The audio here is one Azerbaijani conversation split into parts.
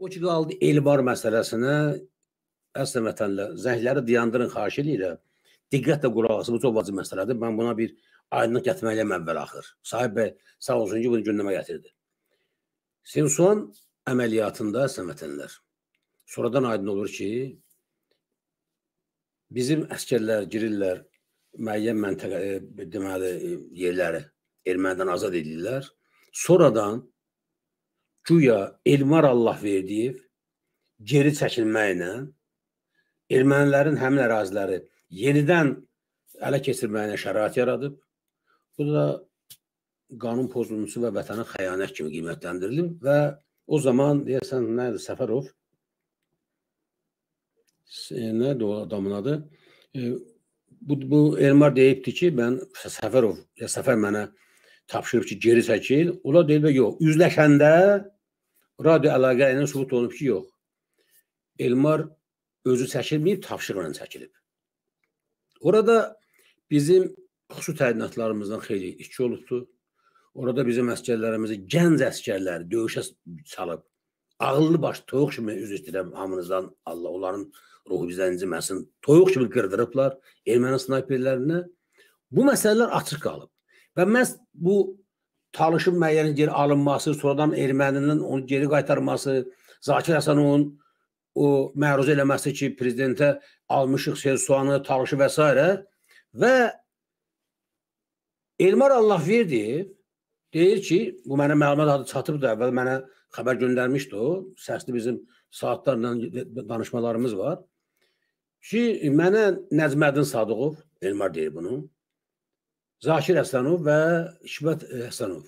O ki qaldı Elvar məsələsinə əsl vətənlə zəngləri diyandırın xahiş eləyirəm. Diqqətlə qulaq asın, bu çox vacib məsələdir. Mən buna bir aydınlıq gətirməliyəm əvvəl axır. Sahib bəy sağ olsun ki, bunu gündəmə gətirdi. Sinsuan əməliyyatında əsl vətənlər. Sonradan aydın olur ki, bizim əskərlər girirlər müəyyən məntəqə e, deməli e, yerləri ermənidən azad edirlər. Sonradan Güya Elmar Allahverdiyev geri çəkilməklə ermənilərin həmin əraziləri yenidən ələ keçirməyinə şərait yaradıb. Bu da qanun pozulmusu və vətənə xəyanət kimi qiymətləndirilib və o zaman deyəsən nədir Səfərov nədir o adamın adı? E, bu, bu Elmar deyibdi ki, mən Səfərov, ya Səfər mənə tapşırıb ki, geri çəkil. Ola deyib, yox, üzləşəndə radio əlaqə ilə sübut olunub ki, yox. Elmar özü çəkilməyib, tapşırıqla çəkilib. Orada bizim xüsusi təyinatlarımızdan xeyli işçi olubdu. Orada bizim əskərlərimizi, gənc əskərləri döyüşə salıb, ağıllı baş toyuq kimi üz istəyirəm hamınızdan Allah onların ruhu bizdən inciməsin. Toyuq kimi qırdırıblar erməni snayperlərinə. Bu məsələlər açıq qalıb. Və məhz bu Talışın müəyyən geri alınması, sonradan erməninin onu geri qaytarması, Zakir Həsənovun o məruz eləməsi ki, prezidentə almışıq Sersuanı, Talışı və s. və Elmar Allahverdiyev deyir ki, bu mənə məlumat adı çatıbdır, əvvəl mənə xəbər göndərmişdi o, səsli bizim saatlarla danışmalarımız var ki, mənə Nəcməddin Sadıqov, Elmar deyir bunu, Zakir Həsənov və Hikmət e, Həsənov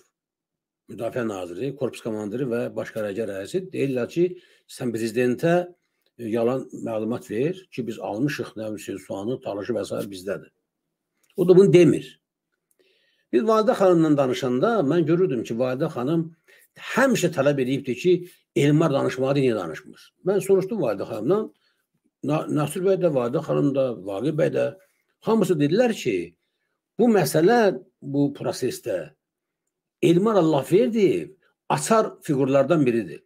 müdafiə naziri, korpus komandiri və baş qərargah rəisi deyirlər ki, sən prezidentə e, yalan məlumat ver ki, biz almışıq nə üçün suanı, talışı və s. bizdədir. O da bunu demir. Biz Validə xanımla danışanda mən görürdüm ki, Validə xanım həmişə tələb edibdir ki, Elmar danışmadı, niyə danışmır? Mən soruşdum Validə xanımdan, Nasir bəy də, Validə xanım da, Vaqif bəy də, hamısı dedilər ki, Bu məsələ bu prosesdə Elmar Allahverdiyev açar fiqurlardan biridir.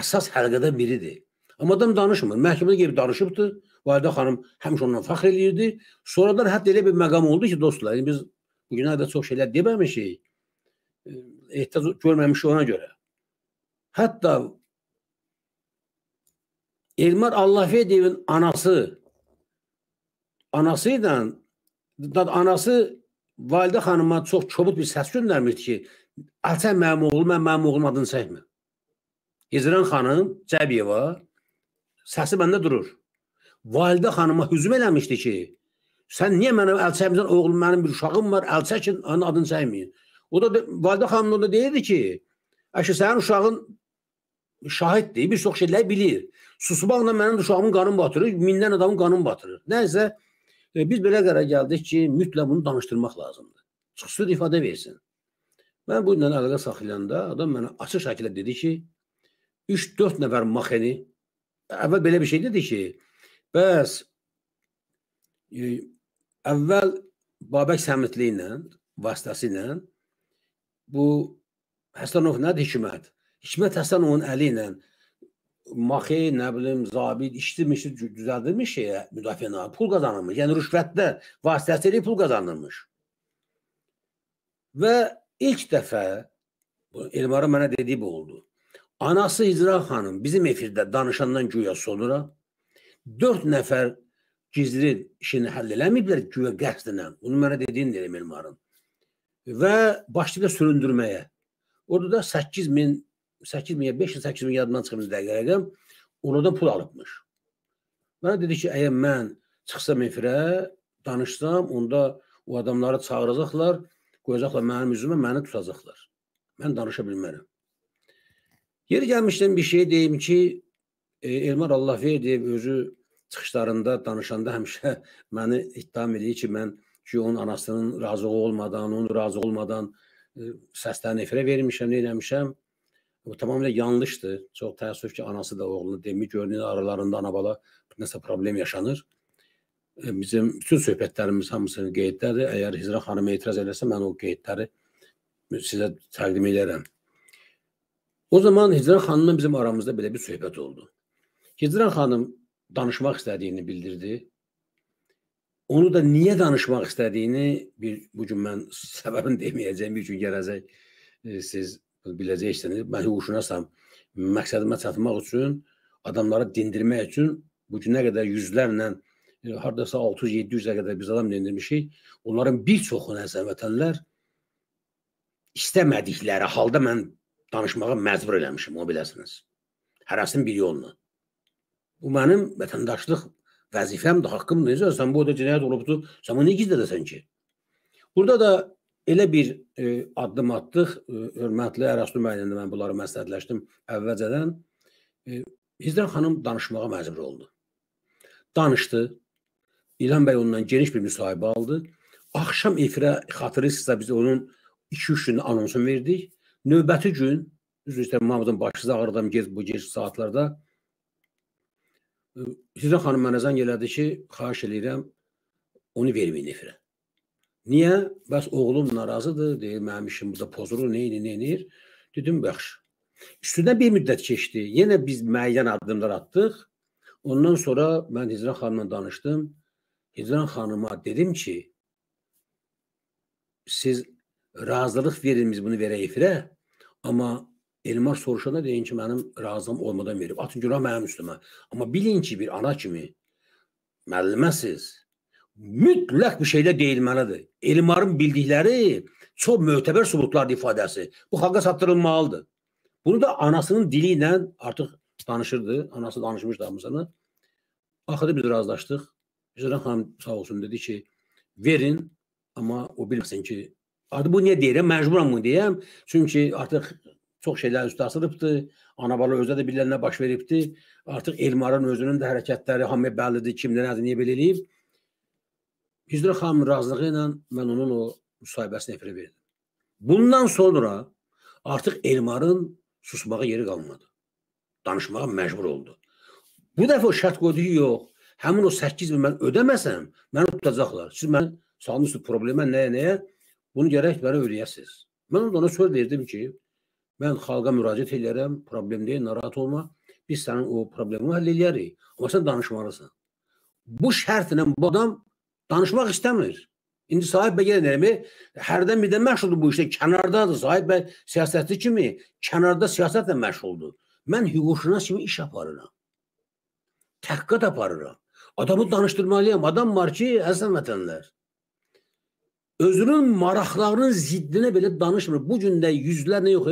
Əsas həlqədə biridir. Amma adam danışmır. Məhkəmədə gedib danışıbdır. Validə xanım həmişə ondan fəxr eləyirdi. Sonradan hətta elə bir məqam oldu ki, dostlar, yəni biz bu günə qədər çox şeylər deməmişik. Ehtiyac görməmişik ona görə. Hətta Elmar Allahverdiyevin anası anası ilə anası validə xanıma çox kobud bir səs göndərmişdi ki, ata mənim oğlum, mən mənim oğlum adını çəkmə. Gecirən xanım Cəbiyeva səsi məndə durur. Validə xanıma hücum eləmişdi ki, sən niyə mənim əl çəkmirsən, oğlum mənim bir uşağım var, əl çəkin, onun adını çəkməyin. O da validə xanım da deyirdi ki, əşi sənin uşağın şahiddir, bir çox şeyləri bilir. Susmaqla mənim uşağımın qanını batırır, mindən adamın qanını batırır. Nəysə, E, biz belə qərar gəldik ki, mütləq bunu danışdırmaq lazımdır. Çıxsın ifadə versin. Mən bu ilə əlaqə saxlayanda adam mənə açıq şəkildə dedi ki, 3-4 nəfər maxeni əvvəl belə bir şey dedi ki, bəs e, əvvəl Babək Səmitli ilə vasitəsilə bu Həsənov nədir hikmət? Hikmət Həsənovun əli ilə Maxey, nə bilim, zabit işləmiş, düzəldilmiş şeyə müdafiə pul qazanılmış. Yəni rüşvətlə vasitəsilə pul qazanılmış. Və ilk dəfə Elmarın mənə dediyi bu oldu. Anası İcra xanım bizim efirdə danışandan güya sonra 4 nəfər gizli işini həll eləməyiblər güya qəsdlə. Bunu mənə dediyin deyim Elmarın. Və başlayıb süründürməyə. Orada da 8 min 8 milyar, 5 il 8 milyardından çıxmış dəqiqə rəqəm, oradan pul alıbmış. Mənə dedi ki, əgər mən çıxsam efirə, danışsam, onda o adamları çağıracaqlar, qoyacaqlar mənim üzümə, məni tutacaqlar. Mən danışa bilmərəm. Yeri gəlmişdən bir şey deyim ki, e, Elmar Allahverdiyev özü çıxışlarında danışanda həmişə məni ittiham edir ki, mən ki, onun anasının razı olmadan, onun razı olmadan e, səsləni efirə vermişəm, nə eləmişəm. Bu tamamilə yanlışdır. Çox təəssüf ki, anası da oğlunu demir, görünür aralarında ana-bala nəsə problem yaşanır. E, bizim bütün söhbətlərimiz hamısının qeydləri. Əgər Hizra xanım etiraz eləsə, mən o qeydləri sizə təqdim edərəm. O zaman Hicran xanımla bizim aramızda belə bir söhbət oldu. Hicran xanım danışmaq istədiyini bildirdi. Onu da niyə danışmaq istədiyini bir bu gün mən səbəbini deməyəcəm, bir gün gələcək e, siz biləcək işləni mən hüquqşünasam. Məqsədimə çatmaq üçün, adamları dindirmək üçün bu günə qədər yüzlərlə e, hardasa 600-700-ə qədər biz adam dindirmişik. Onların bir çoxu nəzər vətənlər istəmədikləri halda mən danışmağa məcbur eləmişəm, o biləsiniz. Hərəsinin bir yolla. Bu mənim vətəndaşlıq vəzifəmdir, haqqımdır. Necə sən bu da cinayət olubdu, sən bunu niyə gizlədəsən ki? Burada da elə bir e, addım atdıq. E, hörmətli Ərəslu müəllimlə mən bunları məsləhətləşdim əvvəlcədən. E, Hizran xanım danışmağa məcbur oldu. Danışdı. İlham bəy ondan geniş bir müsahibə aldı. Axşam efirə xatırlayırsınızsa biz onun 2-3 gün anonsunu verdik. Növbəti gün üzr istəyirəm Mahmudun başınızı ağrıdam gec bu gec saatlarda. Hizran e, xanım mənə zəng elədi ki, xahiş eləyirəm onu verməyin efirə. Niyə? Bəs oğlum narazıdır, deyir, mənim işim burada pozulur, neyini, neyinir? Dedim, yaxşı. Üstündən bir müddət keçdi. Yenə biz müəyyən addımlar atdıq. Ondan sonra mən Hicran xanımla danışdım. Hicran xanıma dedim ki, siz razılıq verin, biz bunu verəyik firə. Amma Elmar soruşanda deyin ki, mənim razım olmadan verib. Atın günah mənim üstümə. Amma bilin ki, bir ana kimi müəlliməsiz mütləq bir şeydə deyilməlidir. Elmarın bildikləri çox mötəbər sübutlardır ifadəsi. Bu xalqa çatdırılmalıdır. Bunu da anasının dili ilə artıq danışırdı. Anası danışmışdı hamısını. Axırda biz razılaşdıq. Zirən xanım sağ olsun dedi ki, verin, amma o bilməsin ki, artıq bu niyə deyirəm, məcburam bunu deyəm. Çünki artıq çox şeylər üstə asılıbdı. Anabala özü də bilir nə baş veribdi. Artıq Elmarın özünün də hərəkətləri hamıya bəllidir, kimdən nədir, niyə belə eləyib. Gücdür xanımın razılığı ilə mən onun o müsahibəsini efirə verdim. Bundan sonra artıq Elmarın susmağa yeri qalmadı. Danışmağa məcbur oldu. Bu dəfə o şərt qoydu ki, yox, həmin o 8 min mən ödəməsəm, məni tutacaqlar. Siz mən salmışsınız problemə nəyə, nəyə? Bunu gərək mənə ödəyəsiniz. Mən ona söz verdim ki, mən xalqa müraciət edərəm, problem deyil, narahat olma. Biz sənin o problemi həll edərik. Amma sən danışmalısan. Bu şərtlə bu adam danışmaq istəmir. İndi Sahib bəy yenə deyirəm, hərdən bir də məşğuldur bu işdə, kənardadır Sahib bəy siyasətçi kimi, kənarda siyasətlə məşğuldur. Mən hüquqşünas kimi iş aparıram. Təhqiqat aparıram. Adamı danışdırmalıyam. Adam var ki, əzəl vətənlər. Özünün maraqlarının ziddinə belə danışmır. Bu gün də yüzlərlə yox,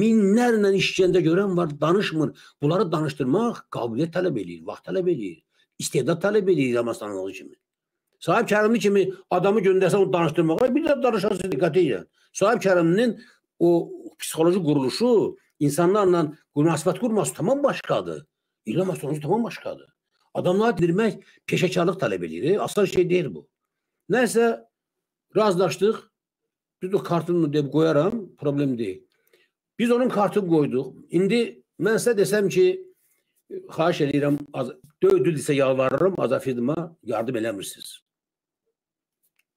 minlərlə işgəndə görən var, danışmır. Bunları danışdırmaq qabiliyyət tələb eləyir, vaxt tələb eləyir, istedad tələb eləyir Ramazanlığı kimi. Sahib Kərimli kimi adamı göndərsən o danışdırmağa, bir də danışasın diqqətiylə. Sahib Kərimlinin o psixoloji quruluşu insanlarla münasibət qurması tam başqadır. İlham sonucu tam başqadır. Adamlara dirmək peşəkarlıq tələb eləyir. Asan şey deyil bu. Nəsə razılaşdıq. Düzdür kartını deyib qoyaram, problem deyil. Biz onun kartını qoyduq. İndi mən sizə desəm ki, xahiş edirəm, az, 4 il isə yalvarıram Azafidimə yardım eləmirsiniz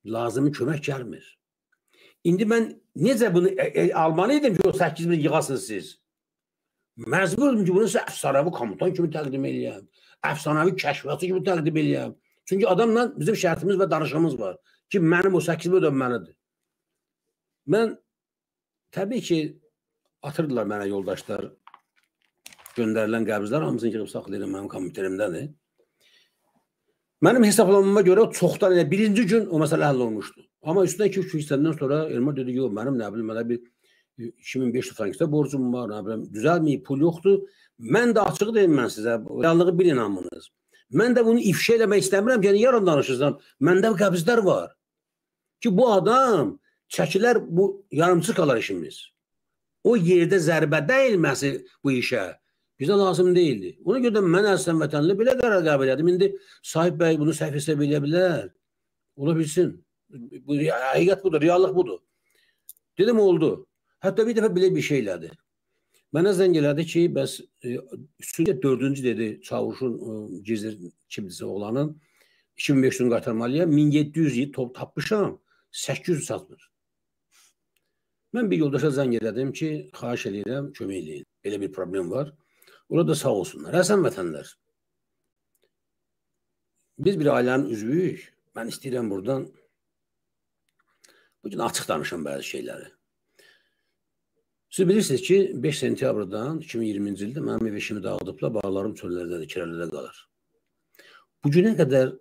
lazımi kömək gəlmir. İndi mən necə bunu e, e, almalı idim ki, o 8 min yığasınız siz? Məcburum ki, bunu sizə əfsanəvi komutan kimi təqdim eləyəm. Əfsanəvi kəşfiyyatçı kimi təqdim eləyəm. Çünki adamla bizim şərtimiz və danışığımız var ki, mənim o 8 min ödənməlidir. Mən təbii ki, atırdılar mənə yoldaşlar göndərilən qəbzlər hamısını yığıb saxlayıram mənim kompüterimdədir. Mənim hesablamama görə çoxdan elə yəni birinci gün o məsələ həll olmuşdu. Amma üstünə 2-3 gün istəndən sonra Elmar dedi, yox, mənim nə bilim, mənə bir 2500 e, frankda borcum var, nə bilim, düzəlməyib, pul yoxdur. Mən də açıq deyim mən sizə, reallığı bilin hamınız. Mən də bunu ifşa eləmək istəmirəm, yəni yarın danışırsam, məndə qəbzlər var. Ki bu adam çəkilər bu yarımçıq qalar işimiz. O yerdə zərbə dəyilməsi bu işə Bizə lazım deyildi. Ona görə də mən əslən vətənli belə qərar qəbul elədim. İndi sahib bəy bunu səhv hesab eləyə bilər. Ola bilsin. Bu, həqiqət budur, reallıq budur. Dedim, oldu. Hətta bir dəfə belə bir şey elədi. Mənə zəng elədi ki, bəs e, üstündə dördüncü dedi Çavuşun e, Gizir kimdirsə oğlanın 2500-ün qatarmalıya 1700-yi top tapmışam, 800 satmır. Mən bir yoldaşa zəng elədim ki, xahiş edirəm, kömək eləyin. Belə bir problem var. Ora da sağ olsunlar. Həsən vətənlər, biz bir ailənin üzvüyük. Mən istəyirəm buradan bugün açıq danışam bəzi şeyləri. Siz bilirsiniz ki, 5 sentyabrdan 2020-ci ildə mənim ev işimi dağıdıblar, bağlarım çöllərdədir, kirələrdə qalır. Bugünə qədər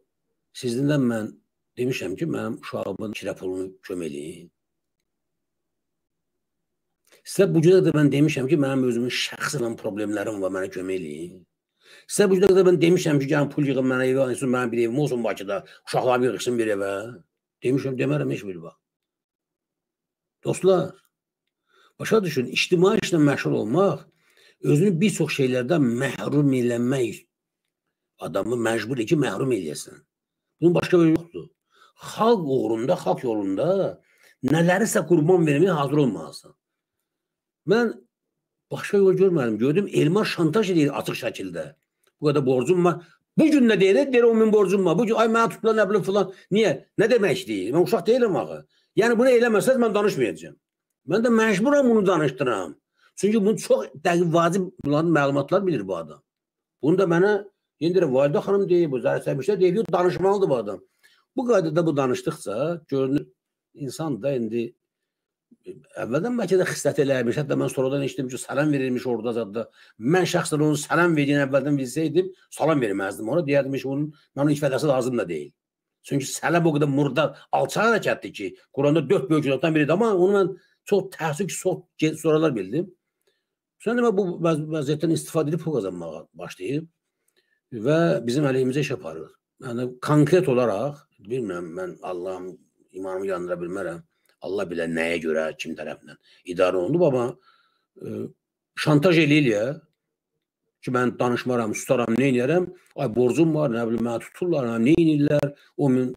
sizdən mən demişəm ki, mənim uşağımın kirə pulunu kömək eləyin. Sizə bu günə qədər mən demişəm ki, mənim özümün şəxsən problemlərim var, mənə kömək eləyin. Sizə bu günə qədər mən demişəm ki, gəlin pul yığın mənə evə, alsın mənim bir evim olsun Bakıda, uşaqlarım yığılsın bir evə. Demişəm, demərəm heç bir vaxt. Dostlar, başa düşün, ictimai işlə məşğul olmaq özünü bir çox şeylərdən məhrum eləmək adamı məcbur ki, məhrum eləyəsən. Bunun başqa bir yoxdur. Xalq uğrunda, xalq yolunda nələrisə qurban verməyə hazır olmalısan. Mən başqa yol görmədim. Gördüm Elmar şantaj edir açıq şəkildə. Bu qədər borcum var. Bu gün nə deyir? Deyir 10 min borcum var. Bu gün ay mənə tutdular nə bilim filan. Niyə? Nə demək deyir? Mən uşaq deyiləm axı. Yəni bunu eləməsəz mən danışmayacağam. Mən də məcburam bunu danışdıram. Çünki bunu çox dəqiq vacib bunların məlumatlar bilir bu adam. Bunu da mənə yenə də Valida xanım deyib, Zərə Səmişdə deyib, danışmalıdır bu adam. Bu qaydada bu danışdıqca görünür insan da indi əvvəldən bəlkə də xislət eləmiş, hətta mən sonradan eşitdim ki, salam verirmiş orada zadda. Mən şəxsən onun salam verdiyini əvvəldən bilsəydim, salam verməzdim ona. Deyərdim ki, onun mənə heç vədəsi lazım da deyil. Çünki səlam o qədər murdar, alçaq hərəkətdir ki, Quranda 4 böyük günahdan biridir, amma onu mən çox təəssüf ki, çox sonralar bildim. Sonra demə bu vəziyyətdən istifadə edib pul qazanmağa başlayıb və bizim əleyhimizə iş aparır. Yəni konkret olaraq bilmirəm mən Allahım imanımı yandıra bilmərəm. Allah bilər nəyə görə, kim tərəfindən idarə olunub, amma ə, e, şantaj eləyir ya ki, mən danışmaram, tutaram, nə edərəm? Ay borcum var, nə bilim, məni tuturlar, nə edirlər? O min...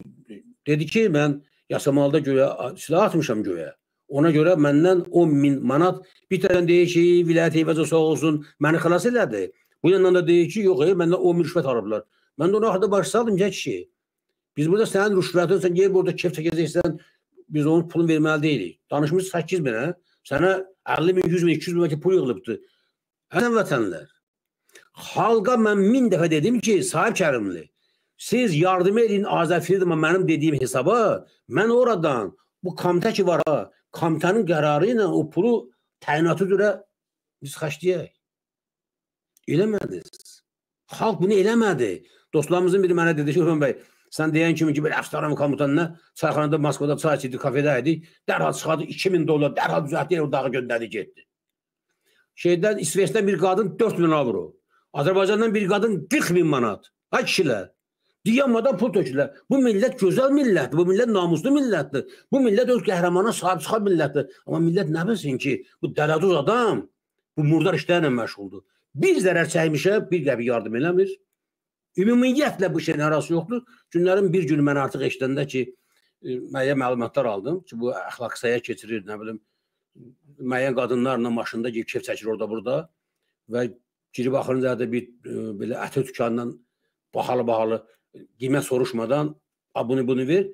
dedi ki, mən yasamalda göyə silah atmışam göyə. Ona görə məndən 10 min manat bir tərəfdən deyir ki, vilayət heyvəcə sağ olsun, məni xilas elədi. Bu yandan da deyir ki, yox, ey, məndən 10 min rüşvət alıblar. Mən də ona haqqında baş saldım, gəl kişi. Biz burada sənin rüşvətin, sən gel burada kef çəkəcəksən, biz onun pulunu verməli deyilik. Danışmış 8 minə, sənə 50 min, 100 min, 200 min bəlkə pul yığılıbdır. Əzəm vətənlər, xalqa mən min dəfə dedim ki, sahib kərimli, siz yardım edin Azərfilidim benim dediğim hesaba, ben oradan bu komitə ki var ha, komitənin o pulu təyinatı üzrə biz xərcləyək. Eləmədiniz. Halk bunu eləmədi. Dostlarımızın biri mənə dedi ki, Öfən bəy, Sən deyən kimi ki, belə Əfstaram komutanına çayxanada Moskvada çay içirdi, kafedə idi. Dərhal çıxardı 2000 dollar, dərhal düzəltdi, o dağı göndərdi, getdi. Şeydən İsveçdən bir qadın 4000 avro. Azərbaycandan bir qadın 40 bin manat. Ha kişilər. Diyanmadan pul tökürlər. Bu millət gözəl millətdir. Bu millət namuslu millətdir. Bu millət öz qəhrəmana sahib çıxan millətdir. Amma millət nə bilsin ki, bu dələduz adam bu murdar işlərlə məşğuldur. Bir zərər çəkmişə bir qəbi yardım eləmir. Ümumiyyətlə bu şeyin arası yoxdur. Günlərin bir günü mən artıq eşidəndə ki, e, müəyyən məlumatlar aldım ki, bu əxlaqsaya keçirir, nə bilim, müəyyən qadınlarla maşında girib kef çəkir orada burada və girib axırında da bir e, belə ətə dükanından bahalı-bahalı qiymət soruşmadan a bunu bunu ver.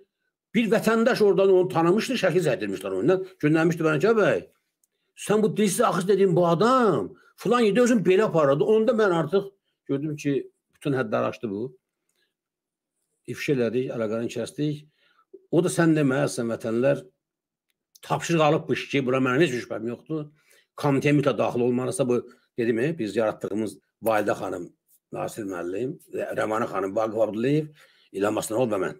Bir vətəndaş oradan onu tanımışdı, şəkil çəkdirmişlər ondan. Göndərmişdi mənə ki, bəy, sən bu dilsiz axı dediyin bu adam filan yerdə özün belə aparadı. Onda mən artıq gördüm ki, Bütün hədləri aşdı bu. İfşə elədik, əlaqəni kəsdik. O da sən deməyəsən vətənlər tapşırıq alıbmış ki, bura mənim heç şübhəm yoxdur. Komitəyə mütləq daxil olmalısa bu dedim, biz yaratdığımız Validə xanım, Nasir müəllim, Rəmanə xanım, Vaqif Abdullayev, İlham Aslanov və mən.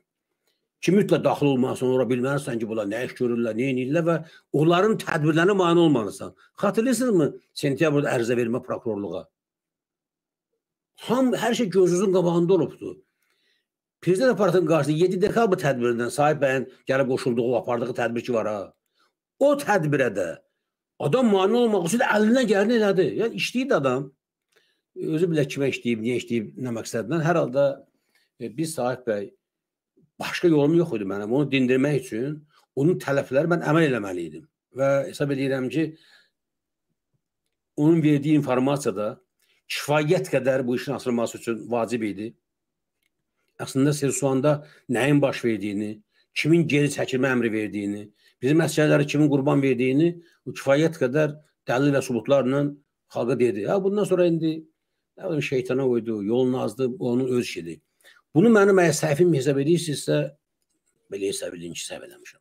Ki mütləq daxil olmalısan, ora bilməlisən ki, bunlar nə iş görürlər, nə edirlər və onların tədbirlərinə mane olmalısan. Xatırlayırsınızmı sentyabrda ərizə vermə prokurorluğa? Ham hər şey gözünüzün qabağında olubdu. Prezident aparatının qarşısında 7 dekabr tədbirindən Sahib bəyin gəlib qoşulduğu, apardığı tədbir ki var ha. O tədbirə də adam mane olmaq üçün əlindən gələni elədi. Yəni işləyirdi adam. Özü bilə kimə işləyib, niyə işləyib, nə məqsədlə. Hər halda e, biz Sahib bəy başqa yolum yox idi mənim. Onu dindirmək üçün onun tələbləri mən əməl eləməli idim. Və hesab edirəm ki, onun verdiyi informasiyada kifayət qədər bu işin açılması üçün vacib idi. Əslində Sirsuanda nəyin baş verdiyini, kimin geri çəkilmə əmri verdiyini, bizim əsgərləri kimin qurban verdiyini bu kifayət qədər dəlil və sübutlarla xalqa dedi. Ha bundan sonra indi nə bilim şeytana uydu, yolunu azdı, onun öz işidir. Bunu mənim əgər səhvim hesab edirsinizsə, belə hesab edin ki, səhv eləmişəm.